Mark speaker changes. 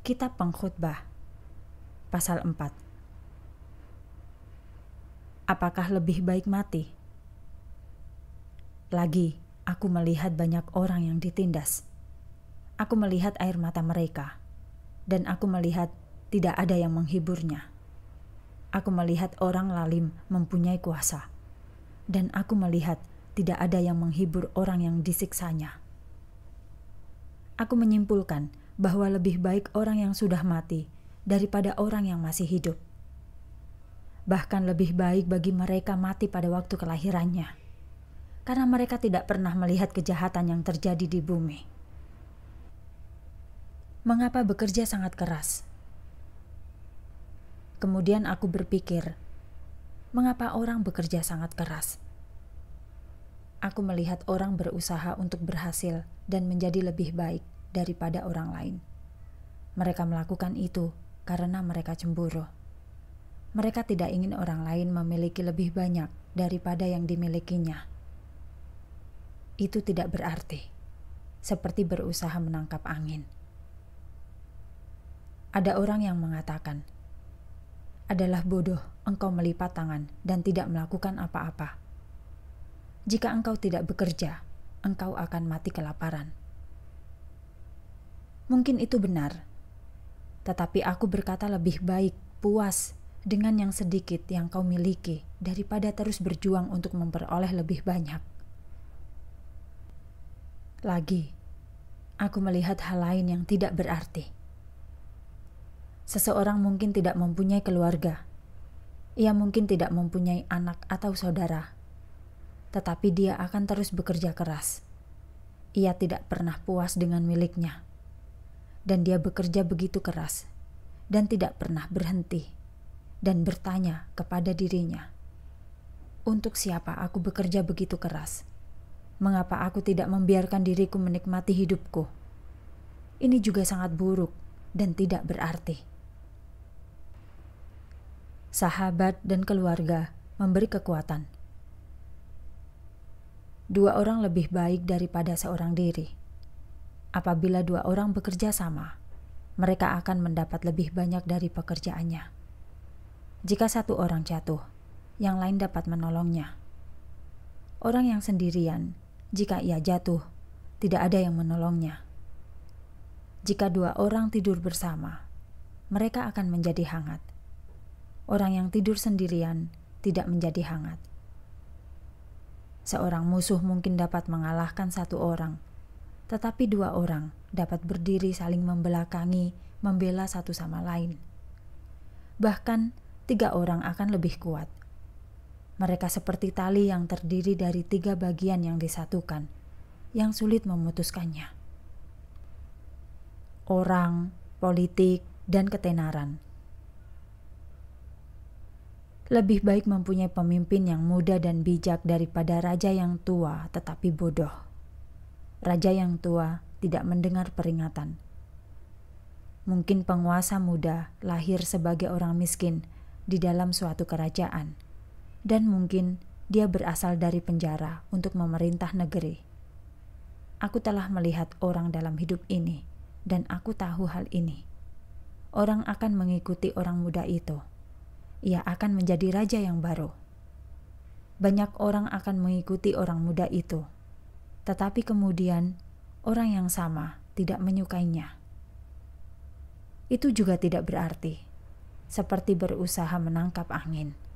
Speaker 1: Kitab Pengkhotbah pasal 4 Apakah lebih baik mati? Lagi, aku melihat banyak orang yang ditindas. Aku melihat air mata mereka, dan aku melihat tidak ada yang menghiburnya. Aku melihat orang lalim mempunyai kuasa, dan aku melihat tidak ada yang menghibur orang yang disiksanya. Aku menyimpulkan bahwa lebih baik orang yang sudah mati daripada orang yang masih hidup. Bahkan lebih baik bagi mereka mati pada waktu kelahirannya, karena mereka tidak pernah melihat kejahatan yang terjadi di bumi. Mengapa bekerja sangat keras? Kemudian aku berpikir, mengapa orang bekerja sangat keras? Aku melihat orang berusaha untuk berhasil dan menjadi lebih baik, daripada orang lain. Mereka melakukan itu karena mereka cemburu. Mereka tidak ingin orang lain memiliki lebih banyak daripada yang dimilikinya. Itu tidak berarti, seperti berusaha menangkap angin. Ada orang yang mengatakan, "Adalah bodoh engkau melipat tangan dan tidak melakukan apa-apa. Jika engkau tidak bekerja, engkau akan mati kelaparan." Mungkin itu benar. Tetapi aku berkata lebih baik puas dengan yang sedikit yang kau miliki daripada terus berjuang untuk memperoleh lebih banyak. Lagi, aku melihat hal lain yang tidak berarti. Seseorang mungkin tidak mempunyai keluarga. Ia mungkin tidak mempunyai anak atau saudara, tetapi dia akan terus bekerja keras. Ia tidak pernah puas dengan miliknya dan dia bekerja begitu keras dan tidak pernah berhenti dan bertanya kepada dirinya, "Untuk siapa aku bekerja begitu keras? Mengapa aku tidak membiarkan diriku menikmati hidupku? Ini juga sangat buruk dan tidak berarti." Sahabat dan keluarga memberi kekuatan. Dua orang lebih baik daripada seorang diri. Apabila dua orang bekerja sama, mereka akan mendapat lebih banyak dari pekerjaannya. Jika satu orang jatuh, yang lain dapat menolongnya. Orang yang sendirian, jika ia jatuh, tidak ada yang menolongnya. Jika dua orang tidur bersama, mereka akan menjadi hangat. Orang yang tidur sendirian tidak menjadi hangat. Seorang musuh mungkin dapat mengalahkan satu orang tetapi dua orang dapat berdiri saling membelakangi, membela satu sama lain. Bahkan tiga orang akan lebih kuat. Mereka seperti tali yang terdiri dari tiga bagian yang disatukan, yang sulit memutuskannya. Orang, politik, dan ketenaran lebih baik mempunyai pemimpin yang muda dan bijak daripada raja yang tua tetapi bodoh raja yang tua tidak mendengar peringatan. Mungkin penguasa muda lahir sebagai orang miskin di dalam suatu kerajaan, dan mungkin dia berasal dari penjara untuk memerintah negeri. Aku telah melihat orang dalam hidup ini, dan aku tahu hal ini. Orang akan mengikuti orang muda itu. Ia akan menjadi raja yang baru. Banyak orang akan mengikuti orang muda itu tetapi kemudian orang yang sama tidak menyukainya. Itu juga tidak berarti, seperti berusaha menangkap angin.